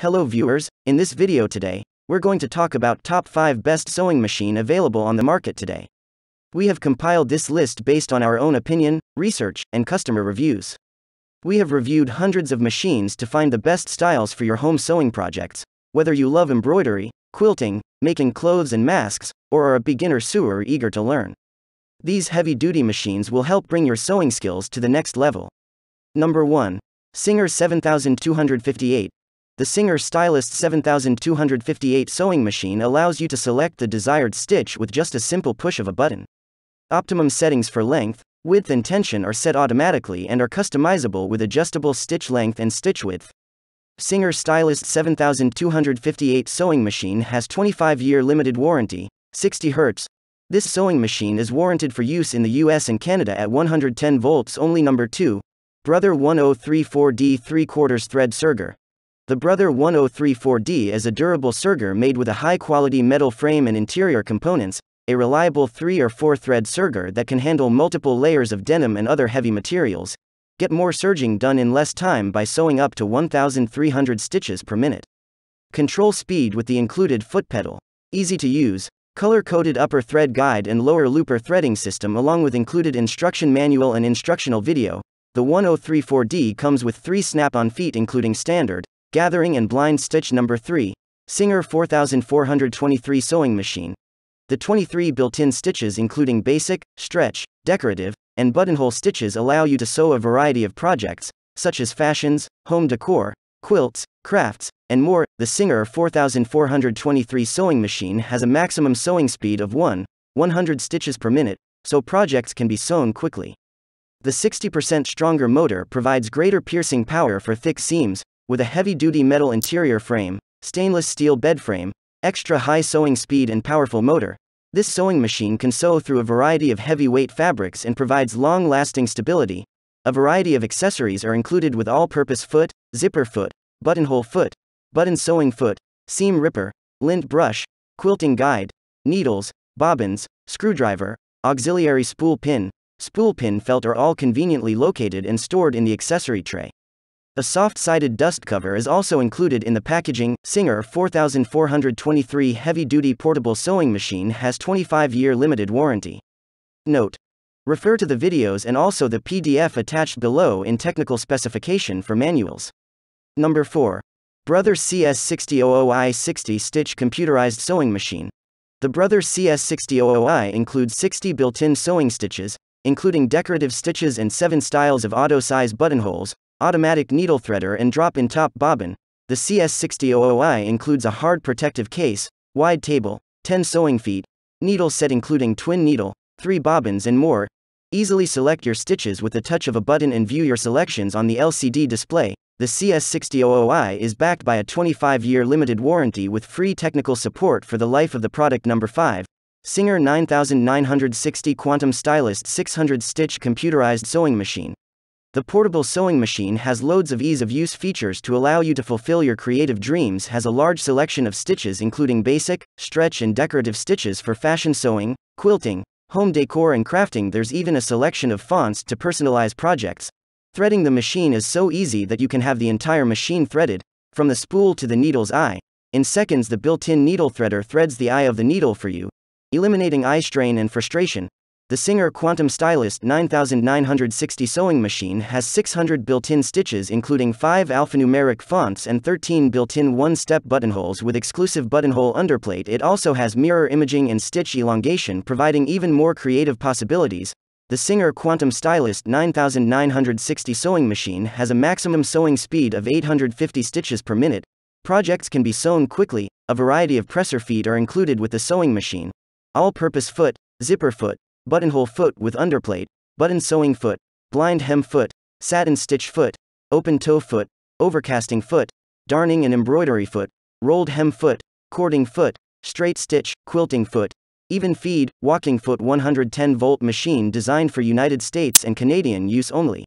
Hello viewers, in this video today, we're going to talk about top 5 best sewing machine available on the market today. We have compiled this list based on our own opinion, research, and customer reviews. We have reviewed hundreds of machines to find the best styles for your home sewing projects, whether you love embroidery, quilting, making clothes and masks, or are a beginner sewer eager to learn. These heavy-duty machines will help bring your sewing skills to the next level. Number 1. Singer 7258 the Singer Stylist 7258 sewing machine allows you to select the desired stitch with just a simple push of a button. Optimum settings for length, width and tension are set automatically and are customizable with adjustable stitch length and stitch width. Singer Stylist 7258 sewing machine has 25-year limited warranty, 60 Hz. This sewing machine is warranted for use in the US and Canada at 110 volts only number 2. Brother 1034D 3 quarters thread serger. The Brother 1034D is a durable serger made with a high-quality metal frame and interior components, a reliable 3 or 4-thread serger that can handle multiple layers of denim and other heavy materials. Get more serging done in less time by sewing up to 1,300 stitches per minute. Control speed with the included foot pedal. Easy to use, color-coded upper thread guide and lower looper threading system along with included instruction manual and instructional video. The 1034D comes with three snap-on feet including standard, Gathering and Blind Stitch Number 3, Singer 4423 Sewing Machine. The 23 built-in stitches including basic, stretch, decorative, and buttonhole stitches allow you to sew a variety of projects, such as fashions, home decor, quilts, crafts, and more. The Singer 4423 sewing machine has a maximum sewing speed of 1, 100 stitches per minute, so projects can be sewn quickly. The 60% stronger motor provides greater piercing power for thick seams, with a heavy-duty metal interior frame, stainless steel bed frame, extra high sewing speed and powerful motor, this sewing machine can sew through a variety of heavyweight fabrics and provides long-lasting stability. A variety of accessories are included with all-purpose foot, zipper foot, buttonhole foot, button sewing foot, seam ripper, lint brush, quilting guide, needles, bobbins, screwdriver, auxiliary spool pin, spool pin felt are all conveniently located and stored in the accessory tray. A soft-sided dust cover is also included in the packaging. Singer 4423 heavy-duty portable sewing machine has 25-year limited warranty. Note: Refer to the videos and also the PDF attached below in technical specification for manuals. Number 4. Brother CS6000i60 Stitch Computerized Sewing Machine. The Brother CS6000i includes 60 built-in sewing stitches, including decorative stitches and 7 styles of auto-size buttonholes, automatic needle threader and drop-in top bobbin, the CS6000i includes a hard protective case, wide table, 10 sewing feet, needle set including twin needle, 3 bobbins and more. Easily select your stitches with the touch of a button and view your selections on the LCD display. The CS6000i is backed by a 25-year limited warranty with free technical support for the life of the product number 5. Singer 9960 Quantum Stylist 600 Stitch Computerized Sewing Machine. The portable sewing machine has loads of ease of use features to allow you to fulfill your creative dreams has a large selection of stitches including basic, stretch and decorative stitches for fashion sewing, quilting, home decor and crafting there's even a selection of fonts to personalize projects. Threading the machine is so easy that you can have the entire machine threaded, from the spool to the needle's eye. In seconds the built-in needle threader threads the eye of the needle for you, eliminating eye strain and frustration. The Singer Quantum Stylist 9960 sewing machine has 600 built-in stitches including 5 alphanumeric fonts and 13 built-in one-step buttonholes with exclusive buttonhole underplate. It also has mirror imaging and stitch elongation providing even more creative possibilities. The Singer Quantum Stylist 9960 sewing machine has a maximum sewing speed of 850 stitches per minute. Projects can be sewn quickly. A variety of presser feet are included with the sewing machine. All-purpose foot, zipper foot, buttonhole foot with underplate, button sewing foot, blind hem foot, satin stitch foot, open toe foot, overcasting foot, darning and embroidery foot, rolled hem foot, cording foot, straight stitch, quilting foot, even feed, walking foot 110 volt machine designed for United States and Canadian use only.